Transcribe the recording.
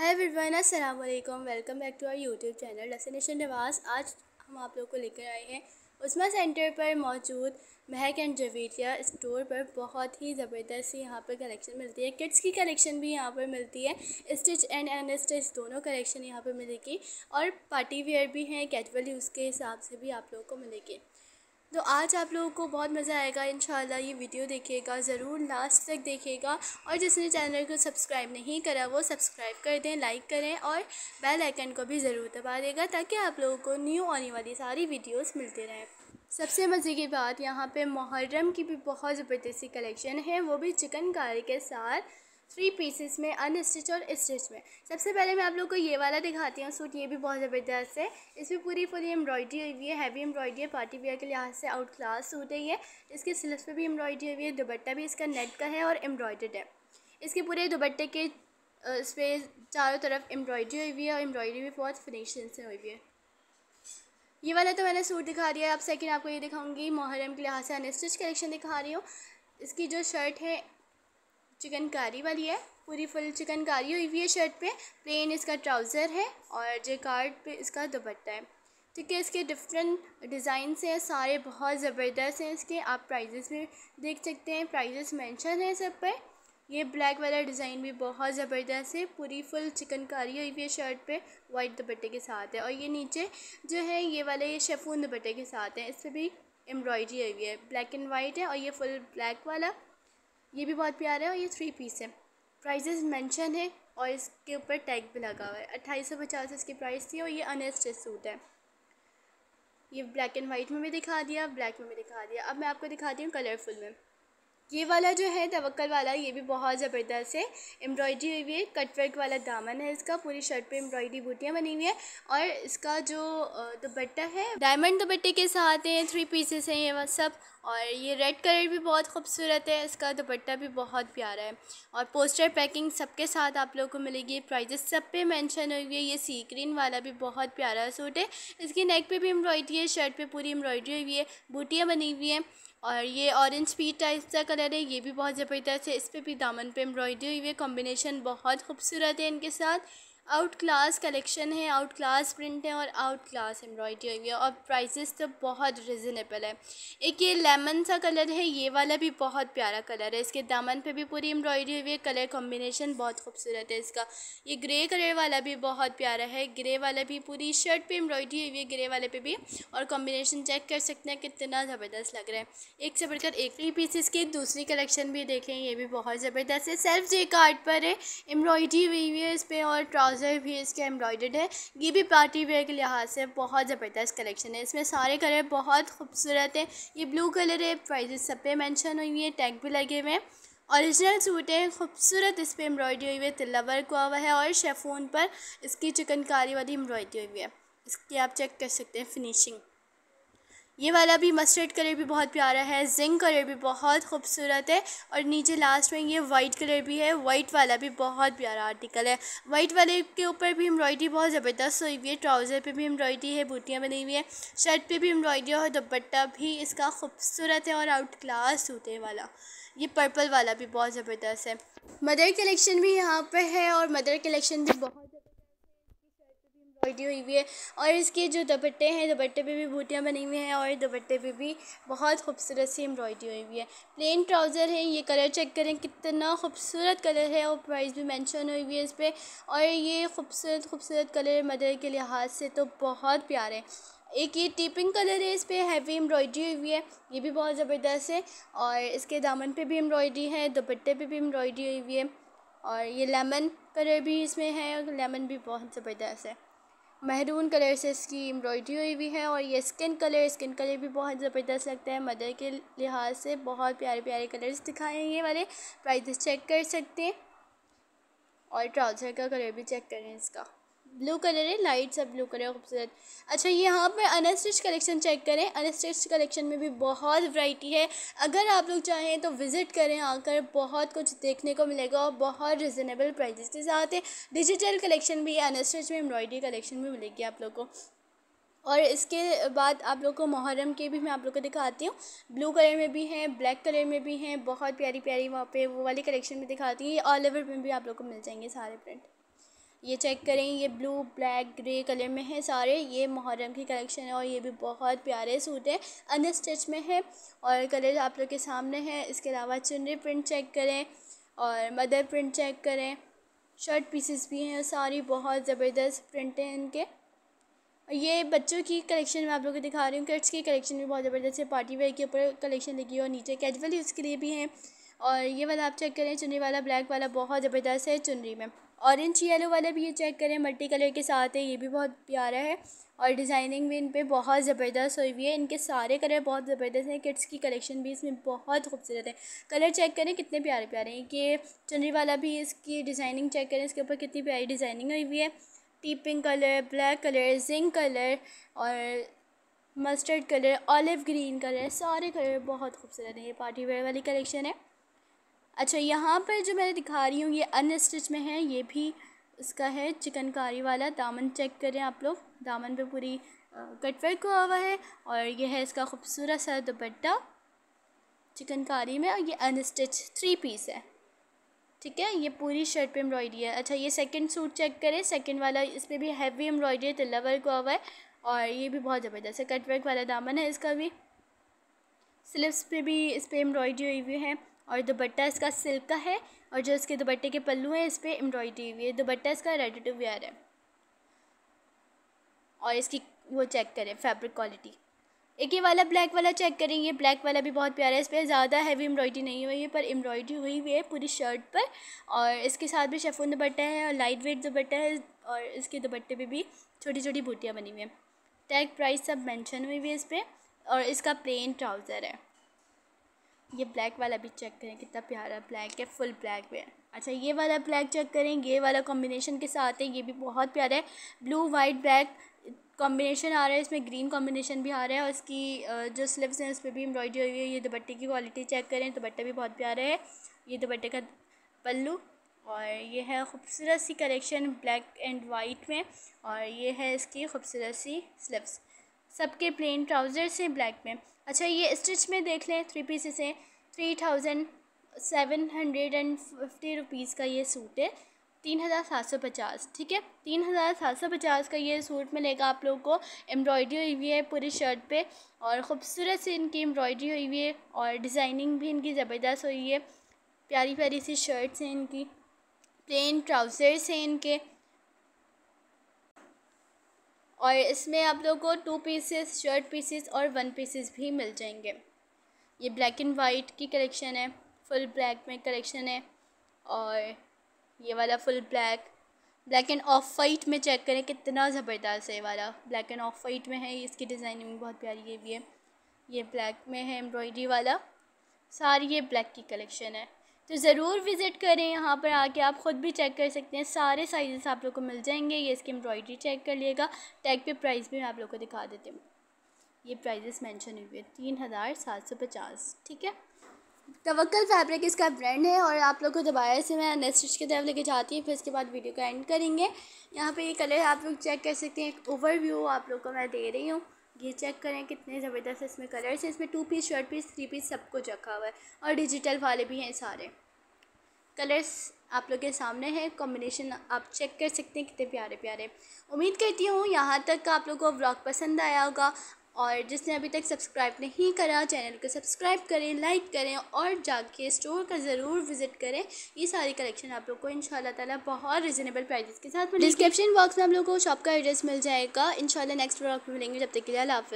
हाय everyone अस्सलाम वालेकुम welcome back to our YouTube channel destination Nawaz आज हम आप लोग को लेकर आए हैं उस्मा सेंटर पर मौजूद महक एंड जवेरिया स्टोर पर बहुत ही ज़बरदस्त यहाँ पर कलेक्शन मिलती है किड्स की कलेक्शन भी यहाँ पर मिलती है स्टिच एंड स्टिच दोनों कलेक्शन यहाँ पर मिलेगी और पार्टी वेयर भी हैं कैजुअल यूज़ के हिसाब से भी आप लोग को मिलेगी तो आज आप लोगों को बहुत मज़ा आएगा इन ये वीडियो देखिएगा ज़रूर लास्ट तक देखिएगा और जिसने चैनल को सब्सक्राइब नहीं करा वो सब्सक्राइब कर दें लाइक करें और बेल आइकन को भी ज़रूर दबा देगा ताकि आप लोगों को न्यू आने वाली सारी वीडियोस मिलते रहें सबसे मज़े की बात यहाँ पे मुहर्रम की भी बहुत ज़बरदस्ती कलेक्शन है वो भी चिकनकारी के साथ थ्री पीसेस में अनस्टिच और स्टिच में सबसे पहले मैं आप लोग को ये वाला दिखाती हूँ सूट ये भी बहुत ज़बरदस्त है इसमें पूरी पूरी एम्ब्रॉयडरी हुई हुई है हैवी एम्ब्रॉयडरी है पार्टी वेयर के लिहाज से आउट क्लास सूट है ये इसके सिल्स पे भी एम्ब्रॉयडरी हुई है दुबट्टा भी इसका नेट का है और एम्ब्रॉयडर्ड है इसके पूरे दुबट्टे के इस पर चारों तरफ एम्ब्रॉयडरी हुई हुई है और एम्ब्रॉयडरी भी बहुत फिनिशिंग से हुई है ये वाला तो मैंने सूट दिखा दिया अब सेकेंड आपको ये दिखाऊंगी मुहरम के लिहाज से अनस्टिच कलेक्शन दिखा रही हूँ इसकी जो शर्ट है चिकनकारी वाली है पूरी फुल चिकनकारी हुई हुई है शर्ट पे प्लेन इसका ट्राउज़र है और जे कार्ड पे इसका दुपट्टा है ठीक है इसके डिफरेंट डिज़ाइन हैं सारे बहुत ज़बरदस्त हैं इसके आप प्राइजेस में देख सकते हैं प्राइजेस मैंशन हैं सब पर ये ब्लैक वाला डिज़ाइन भी बहुत ज़बरदस्त है पूरी फुल चिकनकारी हुई हुई है शर्ट पे वाइट दुपट्टे के साथ है और ये नीचे जो है ये वाला ये शेफून दुपट्टे के साथ है इस पर भी एम्ब्रॉयडरी हुई है ब्लैक एंड वाइट है और ये फुल ब्लैक वाला ये भी बहुत प्यारा है और ये थ्री पीस है प्राइजेज मेंशन है और इसके ऊपर टैग भी लगा हुआ है अट्ठाईस सौ पचास इसकी प्राइस थी और ये अनस्टिच सूट है ये ब्लैक एंड वाइट में भी दिखा दिया ब्लैक में भी दिखा दिया अब मैं आपको दिखाती हूँ कलरफुल में ये वाला जो है तवक्ल वाला ये भी बहुत ज़बरदस्त है एम्ब्रॉयडरी हुई हुई है कटवर्क वाला दामन है इसका पूरी शर्ट पे एम्ब्रॉयडरी बूटियाँ बनी हुई है और इसका जो दुपट्टा है डायमंड दुपट्टे के साथ हैं थ्री पीसेस हैं ये वह सब और ये रेड कलर भी बहुत खूबसूरत है इसका दुपट्टा भी बहुत प्यारा है और पोस्टर पैकिंग सबके साथ आप लोगों को मिलेगी प्राइजेस सब पे मेंशन हुई है ये सी ग्रीन वाला भी बहुत प्यारा सूट है इसकी नेक पे भी एम्ब्रॉयडरी है शर्ट पे पूरी एम्ब्रॉयडरी हुई है बूटियाँ बनी हुई हैं और ये ऑरेंज पी टाइप का कलर है ये भी बहुत ज़बरदस्त है इस पर भी दामन पे एम्ब्रॉयडरी हुई है कॉम्बिनेशन बहुत खूबसूरत है इनके साथ आउट क्लास कलेक्शन है आउट क्लास प्रिंट है और आउट क्लास एम्ब्रॉयडरी हुई है और प्राइसेस तो बहुत रिजनेबल है एक ये लेमन सा कलर है ये वाला भी बहुत प्यारा कलर है इसके दामन पे भी पूरी एम्ब्रॉयडरी हुई है कलर कॉम्बिनेशन बहुत खूबसूरत है इसका ये ग्रे कलर वाला भी बहुत प्यारा है ग्रे वाला भी पूरी शर्ट पर एम्ब्रॉयडरी हुई है ग्रे वाले पर भी और कॉम्बिनेशन चेक कर सकते हैं कितना ज़बरदस्त लग रहा है एक से बढ़कर एक ही पीसेस की दूसरी कलेक्शन भी देखें ये भी बहुत ज़बरदस्त है सेल्फ जे कार्ड पर है एम्ब्रॉयडरी हुई हुई है इस पर और ट्राउज ट्राउज़र भी इसके एम्ब्रॉयड है ये भी पार्टी वेयर के लिहाज से बहुत ज़बरदस्त कलेक्शन है इसमें सारे कलर बहुत खूबसूरत हैं ये ब्लू कलर है प्राइजेस सब पे मेंशन हुई है टैग भी लगे हुए हैं औरिजिनल सूट है खूबसूरत इस पर एम्ब्रॉयडरी हुई है तिल्ला वर्क हुआ हुआ है और शेफोन पर इसकी चिकनकारी वाली एम्ब्रॉयडरी हुई है इसकी आप चेक कर सकते हैं फिनिशिंग ये वाला भी मस्टर्ड कलर भी बहुत प्यारा है जिंक कलर भी बहुत खूबसूरत है और नीचे लास्ट में ये वाइट कलर भी है वाइट वाला भी बहुत प्यारा आर्टिकल है वाइट वाले के ऊपर भी एम्ब्रॉयडरी बहुत ज़बरदस्त हुई हुई है ट्राउज़र पे भी एम्ब्रॉयडरी है बूटियाँ बनी हुई है शर्ट पे भी एम्ब्रॉयडरी और दुपट्टा भी इसका खूबसूरत है और आउट क्लास सूते वाला ये पर्पल वाला भी बहुत ज़बरदस्त है मदर कलेक्शन भी यहाँ पर है और मदर कलेक्शन भी बहुत कटी हुई हुई है और इसके जो दुपट्टे हैं दुपट्टे पे भी बूटियाँ बनी हुई हैं और दुपट्टे पे भी बहुत खूबसूरत सी एम्ब्रॉयडरी हुई हुई है प्लेन ट्राउज़र है ये कलर चेक करें कितना खूबसूरत कलर है और प्राइस भी मैंशन हुई हुई है इस पर और ये खूबसूरत खूबसूरत कलर मदर के लिहाज से तो बहुत प्यारे हैं एक ये टीपिंग कलर है इस पर हैवी एम्ब्रॉयडरी हुई हुई है ये भी बहुत ज़बरदस्त है और इसके दामन पे भी एम्ब्रॉयडरी है दुपट्टे पे भी एम्ब्रॉयडरी हुई हुई है और ये लेमन कलर भी इसमें है और लेमन भी बहुत ज़बरदस्त है महरून कलर से इसकी एम्ब्रॉयडरी हुई हुई है और ये स्किन कलर स्किन कलर भी बहुत ज़बरदस्त लगता है मदर के लिहाज से बहुत प्यारे प्यारे कलर्स दिखाए हैं ये वाले प्राइस चेक कर सकते हैं और ट्राउज़र का कलर भी चेक करें इसका ब्लू कलर है लाइट सा ब्लू कलर खूबसूरत अच्छा यहाँ पर अनस्टिच कलेक्शन चेक करें अनस्टिच कलेक्शन में भी बहुत वैरायटी है अगर आप लोग चाहें तो विज़िट करें आकर बहुत कुछ देखने को मिलेगा और बहुत रिजनेबल प्राइजेस के साथ है डिजिटल कलेक्शन भी है अनस्टिच में एम्ब्रॉयडरी कलेक्शन भी मिलेगी आप लोग को और इसके बाद आप लोग को मुहर्रम के भी मैं आप लोग को दिखाती हूँ ब्लू कलर में भी हैं ब्लैक कलर में भी हैं बहुत प्यारी प्यारी वहाँ पे वो वाली कलेक्शन में दिखाती हूँ ऑल ओवर में भी आप लोग को मिल जाएंगे सारे प्रिंट ये चेक करें ये ब्लू ब्लैक ग्रे कलर में है सारे ये मुहर्रम की कलेक्शन है और ये भी बहुत प्यारे सूट है अन स्टिच में है और कलर आप लोग के सामने है इसके अलावा चुनरी प्रिंट चेक करें और मदर प्रिंट चेक करें शर्ट पीसेस भी हैं सारी बहुत ज़बरदस्त प्रिंट हैं इनके ये बच्चों की कलेक्शन मैं आप लोगों को दिखा रही हूँ किड्स की कलेक्शन भी बहुत ज़बरदस्त है पार्टी वेयर के ऊपर कलेक्शन लगी है और नीचे कैजुअल यूज़ के लिए भी हैं और ये वाला आप चेक करें चुनरी वाला ब्लैक वाला बहुत ज़बरदस्त है चुनरी में ऑरेंज येलो वाला भी ये चेक करें मल्टी कलर के साथ है ये भी बहुत प्यारा है और डिज़ाइनिंग भी इन पर बहुत ज़बरदस्त हुई हुई है इनके सारे कलर बहुत ज़बरदस्त हैं किड्स की कलेक्शन भी इसमें बहुत खूबसूरत है कलर चेक करें कितने प्यारे प्यारे हैं कि चुनरी वाला भी इसकी डिज़ाइनिंग चेक करें इसके ऊपर कितनी प्यारी डिज़ाइनिंग हुई हुई है tea pink colour black colour zinc colour और mustard colour olive green colour सारे कलर बहुत खूबसूरत हैं ये पार्टी वेयर वाली कलेक्शन है अच्छा यहाँ पर जो मैं दिखा रही हूँ ये अन स्टिच में है ये भी इसका है चिकनकारी वाला दामन चेक करें आप लोग दामन पे पूरी कटवर्क हुआ हुआ है और ये है इसका खूबसूरत सा दुपट्टा चिकनकारी में और ये अनस्टिच थ्री पीस है ठीक है ये पूरी शर्ट पे एम्ब्रॉयडरी है अच्छा ये सेकंड सूट चेक करें सेकंड वाला इस पर भी हैवी एम्ब्रॉयडरी तिल्ला वर्क हुआ हुआ है और ये भी बहुत ज़बरदस्त है कटवर्क वाला दामन है इसका भी स्लिप्स पे भी इस पर एम्ब्रॉयडरी हुई हुई है और दुपट्टा इसका सिल्क का है और जो इसके दुपट्टे के पल्लू हैं इस पर एम्ब्रॉयडरी हुई है दुपट्टा इसका रेडिटिव वेयर है और इसकी वो चेक करें फैब्रिक क्वालिटी एक ही वाला ब्लैक वाला चेक करेंगे ब्लैक वाला भी बहुत प्यारा है इस पर ज़्यादा हैवी एम्ब्रॉयडरी नहीं हुई है पर एम्ब्रॉयडरी हुई हुई है पूरी शर्ट पर और इसके साथ भी शेफोन दुपट्टा है और लाइट वेट दुपट्टा है और इसके दुपट्टे पर भी छोटी छोटी बूटियाँ बनी हुई हैं टैग प्राइस सब मैंशन हुई हुई है इस पर और इसका प्लेन ट्राउज़र है ये ब्लैक वाला भी चेक करें कितना प्यारा ब्लैक है फुल ब्लैक में अच्छा ये वाला ब्लैक चेक करें ये वाला कॉम्बिनेशन के साथ है ये भी बहुत प्यारा है ब्लू वाइट ब्लैक कॉम्बिनेशन आ रहा है इसमें ग्रीन कॉम्बिनेशन भी आ रहा है और इसकी जो स्लिप्स हैं उस पर भी एम्ब्रॉयडरी हुई है ये दुपट्टे की क्वालिटी चेक करें दुपट्टा भी बहुत प्यारा है ये दुपट्टे का पल्लू और ये है खूबसूरत सी कलेक्शन ब्लैक एंड वाइट में और ये है इसकी खूबसूरत सी स्लिप्स सबके प्लेन ट्राउज़र्स हैं ब्लैक में अच्छा ये स्टिच में देख लें थ्री पीसेस हैं three thousand seven hundred and fifty rupees का ये सूट है तीन हज़ार सात सौ पचास ठीक है तीन हज़ार सात सौ पचास का ये सूट मिलेगा आप लोगों को एम्ब्रॉयडरी हुई हुई है पूरी शर्ट पे और ख़ूबसूरत सी इनकी एम्ब्रॉयडरी हुई हुई है और डिज़ाइनिंग भी इनकी ज़बरदस्त हुई है प्यारी प्यारी सी शर्ट्स हैं इनकी प्लेन ट्राउज़र्स हैं इनके और इसमें आप लोगों को टू पीसेस शर्ट पीसेस और वन पीसेस भी मिल जाएंगे ये ब्लैक एंड वाइट की कलेक्शन है फुल ब्लैक में कलेक्शन है और ये वाला full black black and off white में चेक करें कितना ज़बरदस्त है ये वाला ब्लैक एंड ऑफ वाइट में है इसकी डिज़ाइनिंग बहुत प्यारी है भी है ये ब्लैक में है एम्ब्रॉयडरी वाला सारी ये ब्लैक की कलेक्शन है तो ज़रूर विज़िट करें यहाँ पर आके आप ख़ुद भी चेक कर सकते हैं सारे साइजेस आप लोग को मिल जाएंगे ये इसकी एम्ब्रॉयडरी चेक कर लिएगा टैग पे प्राइस भी मैं आप लोग को दिखा देती हूँ ये प्राइजेस मैंशन हुई है तीन हज़ार सात सौ पचास ठीक है तवक्ल फैब्रिक इसका ब्रांड है और आप लोग को दोबारा से मैं नेक्स्ट स्टिच की तरफ लेके जाती हूँ फिर इसके बाद वीडियो को एंड करेंगे यहाँ पर ये कलर आप लोग चेक कर सकते हैं एक ओवरव्यू आप लोग को मैं दे रही हूँ ये चेक करें कितने ज़बरदस्त इसमें कलर्स हैं इसमें two piece shirt piece three piece सब कुछ रखा हुआ है और डिजिटल वाले भी हैं सारे कलर्स आप लोग के सामने हैं कॉम्बिनेशन आप चेक कर सकते हैं कितने प्यारे प्यारे उम्मीद करती हूँ यहाँ तक आप लोगों को ब्लॉग पसंद आया होगा और जिसने अभी तक सब्सक्राइब नहीं करा चैनल को सब्सक्राइब करें लाइक करें और जाके स्टोर का ज़रूर विज़िट करें ये सारी कलेक्शन आप लोग को इन ताला बहुत रिजनेबल प्राइजेस के साथ डिस्क्रिप्शन बॉक्स में आप लोग को शॉप का एड्रेस मिल जाएगा इन नेक्स्ट ब्लॉग में मिलेंगे जब तक के लिए हाफ